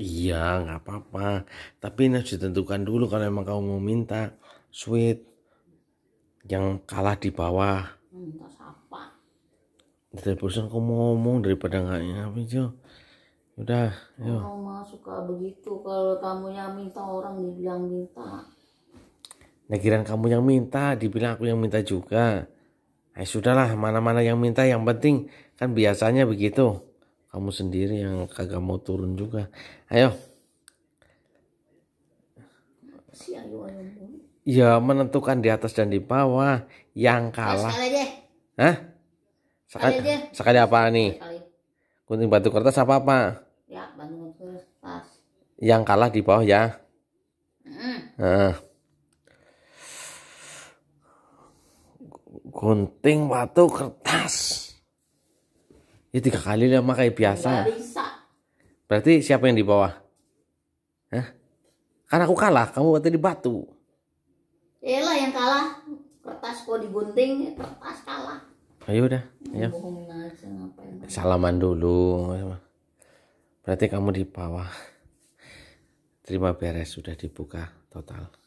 Iya, nggak apa-apa. Tapi ini harus ditentukan dulu kalau emang kamu mau minta sweet yang kalah di bawah. Minta siapa? Dari barusan kamu ngomong daripada nggak ya, Jo. Udah, yuk. Kamu mama suka begitu kalau kamu yang minta orang dibilang minta. Nah, kamu yang minta, dibilang aku yang minta juga. Eh, sudahlah, mana-mana yang minta yang penting kan biasanya begitu kamu sendiri yang kagak mau turun juga ayo si ayo ya menentukan di atas dan di bawah yang kalah sekali aja. Hah? Sekali, sekali, sekali apa nih gunting batu kertas apa apa ya batu kertas yang kalah di bawah ya mm. nah. gunting batu kertas Ya tiga kali lama kayak biasa. Berarti siapa yang di bawah? Hah? Karena aku kalah, kamu berarti di batu. lah yang kalah. Kertas kok digunting, kertas kalah. Oh, ayo ya udah, ayo. Ya. Salaman dulu. Berarti kamu di bawah. Terima beres sudah dibuka total.